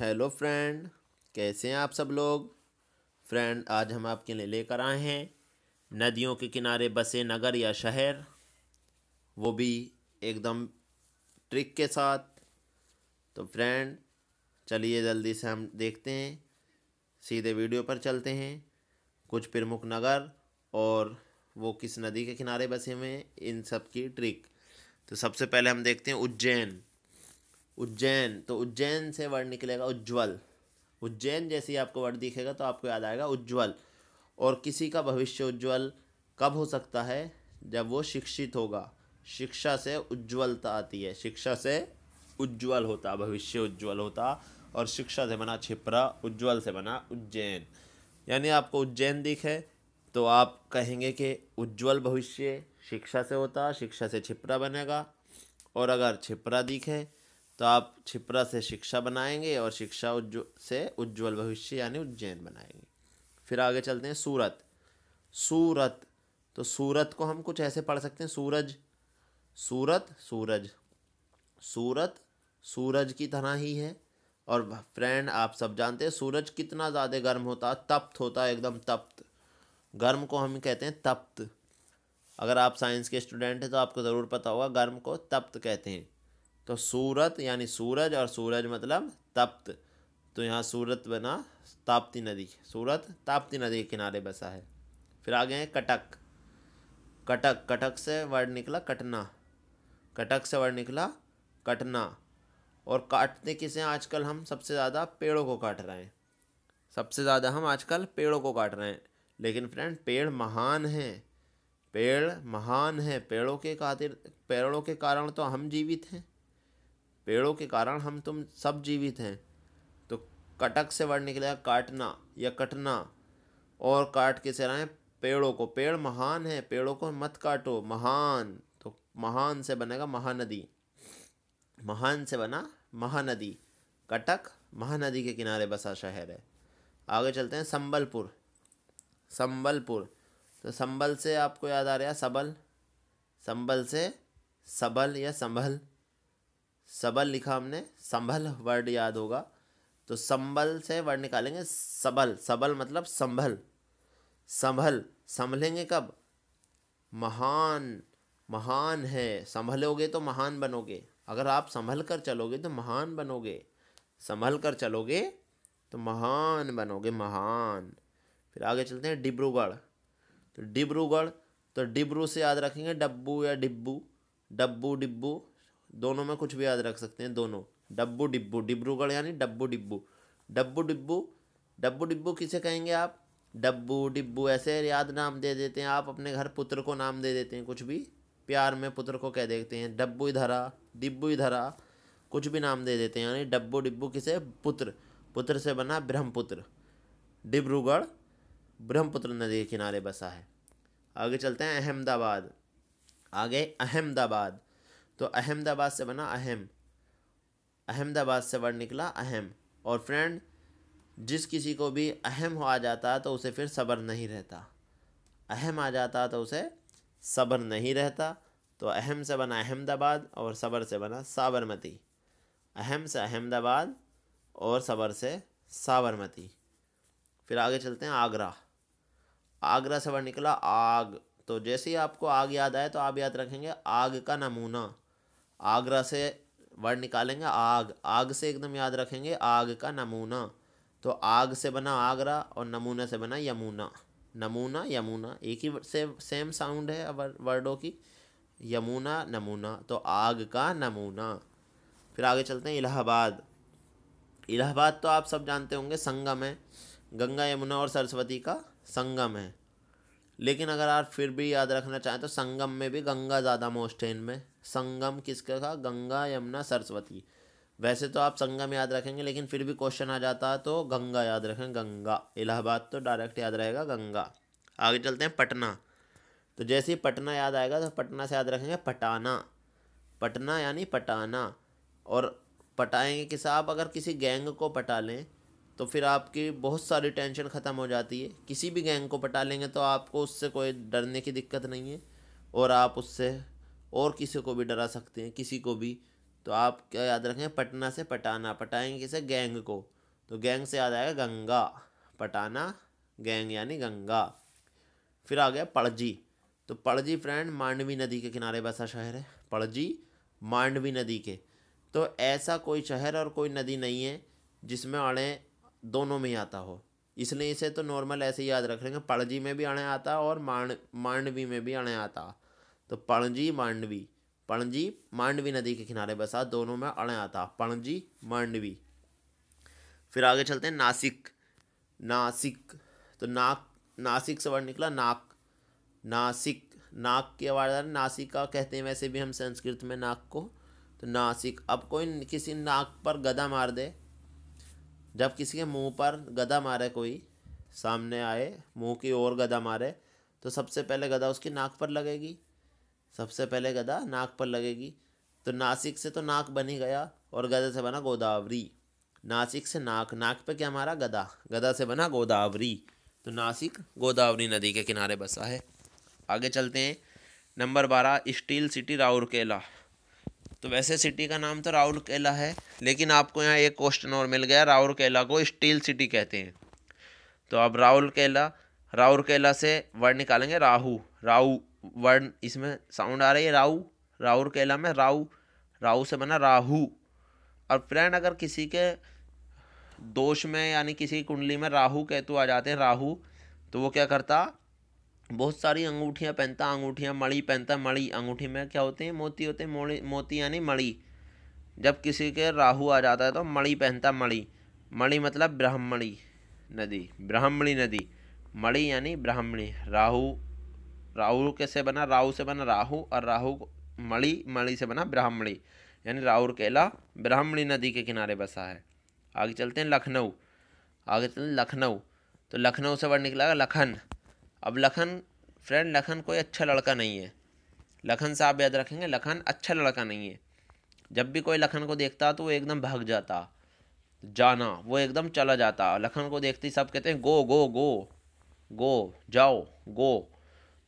hello friend कैसे हैं आप सब लोग फ्रेंड आज हम आपके लिए लेकर आए हैं नदियों के किनारे बसे नगर या शहर वो भी एकदम ट्रिक के साथ तो फ्रेंड चलिए जल्दी से हम देखते हैं सीधे वीडियो पर चलते हैं कुछ प्रमुख नगर और वो किस नदी के किनारे बसे हुए हैं इन सब की ट्रिक तो सबसे पहले हम देखते हैं उज्जैन उज्जैन तो उज्जैन से वर्ड निकलेगा उज्ज्वल उज्जैन जैसे ही आपको वर्ड दिखेगा तो आपको याद आएगा उज्ज्वल और किसी का भविष्य उज्ज्वल कब हो सकता है जब वो शिक्षित होगा शिक्षा से उज्ज्वलता आती है शिक्षा से उज्ज्वल होता भविष्य उज्ज्वल होता और शिक्षा से बना छिपरा उज्ज्वल से बना उज्जैन यानी आपको उज्जैन दिखे तो आप कहेंगे कि उज्ज्वल भविष्य शिक्षा से होता शिक्षा से छिपरा बनेगा और अगर छिपरा दिखे तो आप छिप्रा से शिक्षा बनाएंगे और शिक्षा उज्ज्व से उज्ज्वल भविष्य यानी उज्जैन बनाएंगे फिर आगे चलते हैं सूरत सूरत तो सूरत को हम कुछ ऐसे पढ़ सकते हैं सूरज सूरत सूरज सूरत सूरज की तरह ही है और फ्रेंड आप सब जानते हैं सूरज कितना ज़्यादा गर्म होता है तप्त होता है एकदम तप्त गर्म को हम कहते हैं तप्त अगर आप साइंस के स्टूडेंट हैं तो आपको ज़रूर पता होगा गर्म को तप्त कहते हैं तो सूरत यानी सूरज और सूरज मतलब तप्त तो यहाँ सूरत बना ताप्ती नदी सूरत ताप्ती नदी के किनारे बसा है फिर गए हैं कटक कटक कटक से वर्ड निकला कटना कटक से वर्ड निकला कटना और काटते किसे आजकल हम सबसे ज़्यादा पेड़ों को काट रहे हैं सबसे ज़्यादा हम आजकल पेड़ों को काट रहे हैं लेकिन फ्रेंड पेड़ महान हैं पेड़ महान हैं पेड़ों के खातिर पेड़ों के कारण तो हम जीवित हैं पेड़ों के कारण हम तुम सब जीवित हैं तो कटक से वर्ड निकलेगा काटना या कटना और काट के चलाएँ पेड़ों को पेड़ महान है पेड़ों को मत काटो महान तो महान से बनेगा महानदी महान से बना महानदी कटक महानदी के किनारे बसा शहर है आगे चलते हैं संबलपुर संबलपुर तो संबल से आपको याद आ रहा है सबल संबल से सबल या संभल सबल लिखा हमने संभल वर्ड याद होगा तो संभल से वर्ड निकालेंगे सबल सबल मतलब संभल संभल संभलेंगे कब महान महान है संभलोगे तो महान बनोगे अगर आप संभल कर चलोगे तो महान बनोगे संभल कर चलोगे तो महान बनोगे महान फिर आगे चलते हैं डिब्रूगढ़ तो डिब्रूगढ़ तो डिब्रू से याद रखेंगे डब्बू या डिब्बू डब्बू डिब्बू दोनों में कुछ भी याद रख सकते हैं दोनों डब्बू डिब्बू डिब्रूगढ़ यानी डब्बू डिब्बू डब्बू डिब्बू डब्बू डिब्बू किसे कहेंगे आप डब्बू डिब्बू ऐसे याद नाम दे देते हैं आप अपने घर पुत्र को नाम दे देते हैं कुछ भी प्यार में पुत्र को कह देते हैं डब्बू इधरा डिब्बू इधरा कुछ भी नाम दे देते हैं यानी डब्बू डिब्बू किसे पुत्र पुत्र से बना ब्रह्मपुत्र डिब्रूगढ़ ब्रह्मपुत्र नदी के किनारे बसा है आगे चलते हैं अहमदाबाद आगे अहमदाबाद तो अहमदाबाद से बना अहम अहमदाबाद से वर्ड निकला अहम और फ्रेंड जिस किसी को भी अहम हो आ जाता तो उसे फिर सब्र नहीं रहता अहम आ जाता तो उसे सब्र नहीं रहता तो अहम से बना अहमदाबाद और सबर से बना साबरमती अहम से अहमदाबाद और सबर से साबरमती फिर आगे चलते हैं आगरा आगरा से वर्ड निकला आग तो जैसे ही आपको आग याद आए तो आप याद रखेंगे आग का नमूना आगरा से वर्ड निकालेंगे आग आग से एकदम याद रखेंगे आग का नमूना तो आग से बना आगरा और नमूना से बना यमुना नमूना यमुना एक ही से सेम साउंड है वर्डों की यमुना नमूना तो आग का नमूना फिर आगे चलते हैं इलाहाबाद इलाहाबाद तो आप सब जानते होंगे संगम है गंगा यमुना और सरस्वती का संगम है लेकिन अगर आप फिर भी याद रखना चाहें तो संगम में भी गंगा ज़्यादा मोस्ट है इनमें संगम किसका था गंगा यमुना सरस्वती वैसे तो आप संगम याद रखेंगे लेकिन फिर भी क्वेश्चन आ जाता है तो गंगा याद रखें गंगा इलाहाबाद तो डायरेक्ट याद रहेगा गंगा आगे चलते हैं पटना तो जैसे ही पटना याद आएगा तो पटना से याद रखेंगे पटाना पटना यानी पटाना और पटाएंगे कि साहब अगर किसी गैंग को पटा लें तो फिर आपकी बहुत सारी टेंशन ख़त्म हो जाती है किसी भी गैंग को पटा लेंगे तो आपको उससे कोई डरने की दिक्कत नहीं है और आप उससे और किसी को भी डरा सकते हैं किसी को भी तो आप क्या याद रखें पटना से पटाना पटाएंगे से गैंग को तो गैंग से याद आएगा गंगा पटाना गैंग यानी गंगा फिर आ गया पड़जी तो पड़जी फ्रेंड मांडवी नदी के किनारे बसा शहर है पड़जी मांडवी नदी के तो ऐसा कोई शहर और कोई नदी नहीं है जिसमें अणे दोनों में ही आता हो इसलिए इसे तो नॉर्मल ऐसे ही याद रख लेंगे पड़जी में भी अणे आता और मांड मांडवी में भी अड़े आता तो पणजी मांडवी पणजी मांडवी नदी के किनारे बसा दोनों में अण आता पणजी मांडवी फिर आगे चलते हैं नासिक नासिक तो नाक नासिक से वर्ड निकला नाक नासिक नाक की आवाज़ नासिका कहते हैं वैसे भी हम संस्कृत में नाक को तो नासिक अब कोई किसी नाक पर गदा मार दे जब किसी के मुंह पर गदा मारे कोई सामने आए मुंह की ओर गदा मारे तो सबसे पहले गदा उसकी नाक पर लगेगी सबसे पहले गदा नाक पर लगेगी तो नासिक से तो नाक बन ही गया और गदा से बना गोदावरी नासिक से नाक नाक पे क्या हमारा गदा गदा से बना गोदावरी तो नासिक गोदावरी नदी के किनारे बसा है आगे चलते हैं नंबर बारह स्टील सिटी राउरकेला तो वैसे सिटी का नाम तो राउरकेला है लेकिन आपको यहाँ एक क्वेश्चन और मिल गया राउरकेला को स्टील सिटी कहते हैं तो अब राउरकेला राउरकेला से वर्ड निकालेंगे राहू राहू वर्ण इसमें साउंड आ रही है राहु राहुल केला में राहु राहु से बना राहु और फ्रेंड अगर किसी के दोष में यानी किसी की कुंडली में राहु केतु आ जाते हैं राहु तो वो क्या करता बहुत सारी अंगूठियाँ पहनता अंगूठियाँ मणि पहनता मणि अंगूठी में क्या होते हैं मोती होते हैं मोड़ी मोती यानी मणि जब किसी के राहु आ जाता है तो मणि पहनता मणि मणि मतलब ब्राह्मणी नदी ब्राह्मणी नदी मणि यानी ब्राह्मणी राहु राहु कैसे बना राहु से बना राहु और राहु मणि मणि से बना ब्राह्मणी यानी राहुल केला ब्राह्मणी नदी के किनारे बसा है आगे चलते हैं लखनऊ आगे चलते हैं लखनऊ तो लखनऊ से वर्ड निकला लखन अब लखन फ्रेंड लखन कोई अच्छा लड़का नहीं है लखन से आप याद रखेंगे लखन अच्छा लड़का नहीं है जब भी कोई लखन को देखता तो वो एकदम भाग जाता जाना वो एकदम चला जाता लखन को देखते ही सब कहते हैं गो गो गो गो जाओ गो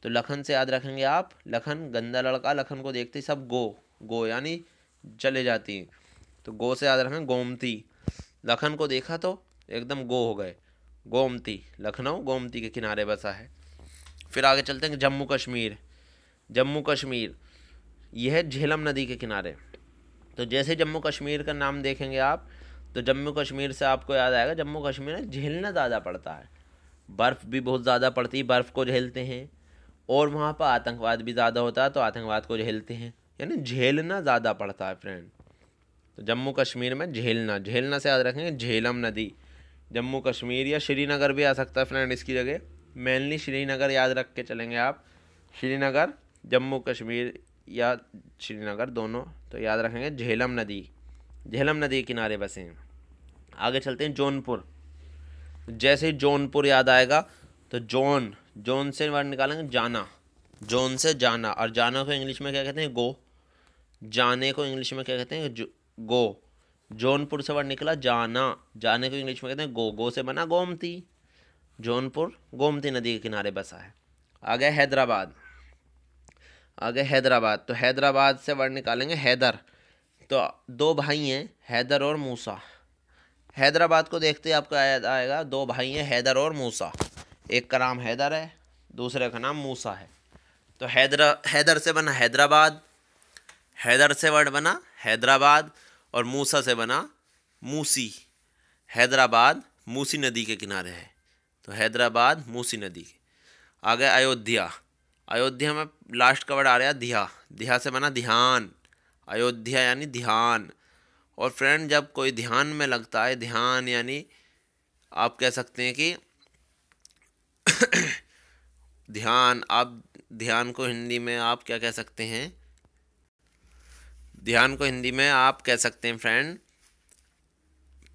तो लखन से याद रखेंगे आप लखन गंदा लड़का लखन को देखते सब गो गो यानी चले जाती हैं तो गो से याद रखें गोमती लखन को देखा तो एकदम गो हो गए गोमती लखनऊ गोमती के किनारे बसा है फिर आगे चलते हैं जम्मू कश्मीर जम्मू कश्मीर यह है झेलम नदी के किनारे तो जैसे जम्मू कश्मीर का नाम देखेंगे आप तो जम्मू कश्मीर से आपको याद आएगा जम्मू कश्मीर झेलना ज़्यादा पड़ता है बर्फ़ भी बहुत ज़्यादा पड़ती है बर्फ़ को झेलते हैं और वहाँ पर आतंकवाद भी ज़्यादा होता है तो आतंकवाद को झेलते हैं यानी झेलना ज़्यादा पड़ता है फ्रेंड तो जम्मू कश्मीर में झेलना झेलना से याद रखेंगे झेलम नदी जम्मू कश्मीर या श्रीनगर भी आ सकता है फ्रेंड इसकी जगह मेनली श्रीनगर याद रख के चलेंगे आप श्रीनगर जम्मू कश्मीर या श्रीनगर दोनों तो याद रखेंगे झेलम नदी झेलम नदी किनारे बसे हैं आगे चलते हैं जौनपुर जैसे ही जौनपुर याद आएगा तो जॉन जॉन से वर्ड निकालेंगे जाना जॉन से जाना और जाना को इंग्लिश में क्या कहते हैं गो जाने को इंग्लिश में क्या कहते हैं गो जौनपुर से वर्ड निकला जाना जाने को इंग्लिश में कहते हैं गो गो से बना गोमती जौनपुर गोमती नदी के किनारे बसा है आगे हैदराबाद आगे हैदराबाद तो हैदराबाद से वर्ड निकालेंगे हैदर तो दो भाई हैं हैदर और मूसा हैदराबाद को देखते ही आपका याद आएगा दो भाई हैं हैदर और मूसा एक का नाम हैदर है दूसरे का नाम मूसा है तो हैदरा हैदर से बना हैदराबाद हैदर से वर्ड बना हैदराबाद और मूसा से बना मूसी हैदराबाद मूसी नदी के किनारे है तो हैदराबाद मूसी नदी के आगे अयोध्या अयोध्या में लास्ट का वर्ड आ रहा है ध्या दिया से बना ध्यान अयोध्या यानी ध्यान और फ्रेंड जब कोई ध्यान में लगता है ध्यान यानी आप कह सकते हैं कि ध्यान आप ध्यान को हिंदी में आप क्या कह सकते हैं ध्यान को हिंदी में आप कह सकते हैं फ्रेंड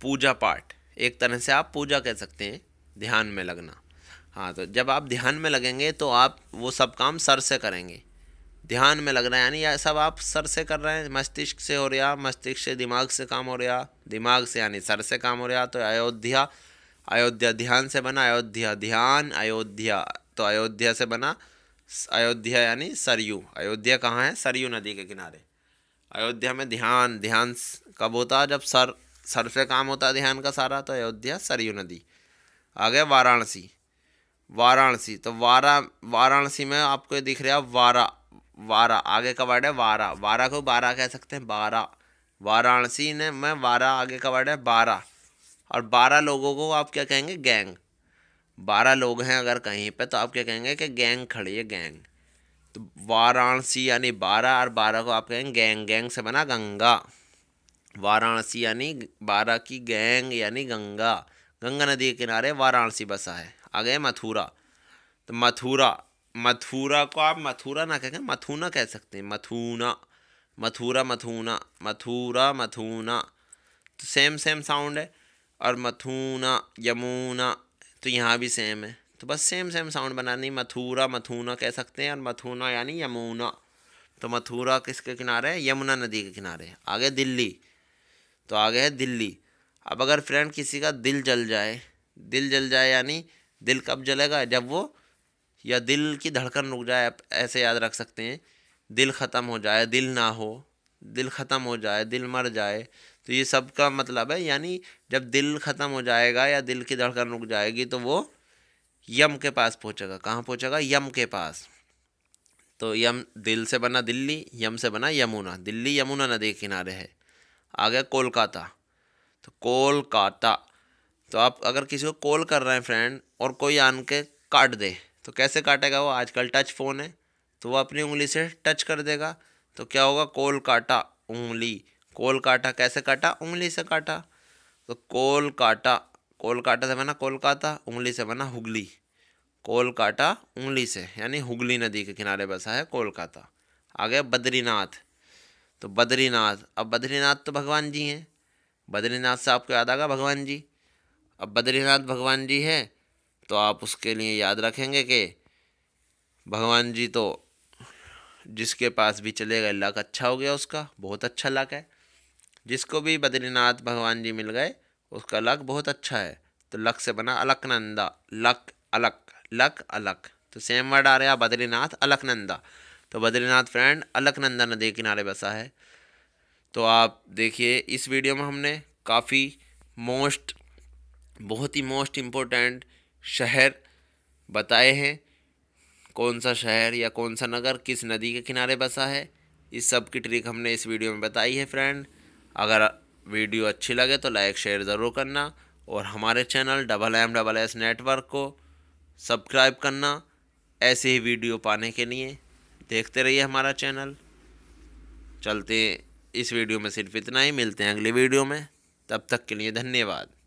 पूजा पाठ एक तरह से आप पूजा कह सकते हैं ध्यान में लगना हाँ तो जब आप ध्यान में लगेंगे तो आप वो सब काम सर से करेंगे ध्यान में लग रहा है यानी या सब आप सर से कर रहे हैं मस्तिष्क से हो रहा मस्तिष्क से दिमाग से काम हो रहा दिमाग से यानी सर से काम हो रहा तो अयोध्या अयोध्या ध्यान से बना अयोध्या ध्यान अयोध्या तो अयोध्या से बना अयोध्या यानी सरयू अयोध्या कहाँ है सरयू नदी के किनारे अयोध्या में ध्यान ध्यान कब होता है जब सर सर से काम होता है ध्यान का सारा तो अयोध्या सरयू नदी आ गया वाराणसी वाराणसी तो वारा वाराणसी में आपको दिख रहा है वारा वारा आगे का वर्ड है वारा वारा को बारह कह सकते हैं बारह वाराणसी ने में वारा आगे का वर्ड है बारह और बारह लोगों को आप क्या कहेंगे गैंग बारह लोग हैं अगर कहीं पे तो आप क्या कहेंगे कि गैंग खड़ी है गैंग तो वाराणसी यानी बारह और बारह को आप कहेंगे गैंग गैंग से बना गंगा वाराणसी यानी बारह की गैंग यानी गंगा गंगा नदी के किनारे वाराणसी बसा है आगे मथुरा तो मथुरा मथुरा को आप मथुरा ना कहेंगे मथुना कह सकते हैं मथुना मथुरा मथुना मथुरा मथुना तो सेम सेम साउंड है और मथुना यमुना तो यहाँ भी सेम है तो बस सेम सेम साउंड बनानी मथुरा मथुना कह सकते हैं और मथुना यानी यमुना तो मथुरा किसके किनारे है यमुना नदी के किनारे है आगे दिल्ली तो आगे है दिल्ली अब अगर फ्रेंड किसी का दिल जल जाए दिल जल जाए यानी दिल कब जलेगा जब वो या दिल की धड़कन रुक जाए आप ऐसे याद रख सकते हैं दिल ख़त्म हो जाए दिल ना हो दिल ख़त्म हो जाए दिल मर जाए तो ये सब का मतलब है यानी जब दिल ख़त्म हो जाएगा या दिल की धड़कन रुक जाएगी तो वो यम के पास पहुँचेगा कहाँ पहुँचेगा यम के पास तो यम दिल से बना दिल्ली यम से बना यमुना दिल्ली यमुना नदी के किनारे है आ गया कोलकाता तो कोलकाता तो आप अगर किसी को कॉल कर रहे हैं फ्रेंड और कोई आन के काट दे तो कैसे काटेगा वो आजकल टच फ़ोन है तो वो अपनी उंगली से टच कर देगा तो क्या होगा कोलकाटा उंगली कोल काटा कैसे काटा उंगली से काटा तो कोल काटा कोल काटा से बना कोलकाता उंगली से बना हुगली कोलकाटा उंगली से यानी हुगली नदी के किनारे बसा है कोलकाता आगे बद्रीनाथ तो बद्रीनाथ अब बद्रीनाथ तो भगवान जी हैं बद्रीनाथ से आपको याद आगा भगवान जी अब बद्रीनाथ भगवान जी हैं तो आप उसके लिए याद रखेंगे कि भगवान जी तो जिसके पास भी चलेगा लक अच्छा हो गया उसका बहुत अच्छा लक है जिसको भी बद्रीनाथ भगवान जी मिल गए उसका लक बहुत अच्छा है तो लक से बना अलकनंदा लक अलक लक अलक तो सेम वर्ड आ रहा बद्रीनाथ अलकनंदा तो बद्रीनाथ फ्रेंड अलकनंदा नदी किनारे बसा है तो आप देखिए इस वीडियो में हमने काफ़ी मोस्ट बहुत ही मोस्ट इम्पोर्टेंट शहर बताए हैं कौन सा शहर या कौन सा नगर किस नदी के किनारे बसा है इस सब की ट्रिक हमने इस वीडियो में बताई है फ्रेंड अगर वीडियो अच्छी लगे तो लाइक शेयर ज़रूर करना और हमारे channel double M double S network को सब्सक्राइब करना ऐसे ही वीडियो पाने के लिए देखते रहिए हमारा चैनल चलते इस वीडियो में सिर्फ इतना ही मिलते हैं अगली वीडियो में तब तक के लिए धन्यवाद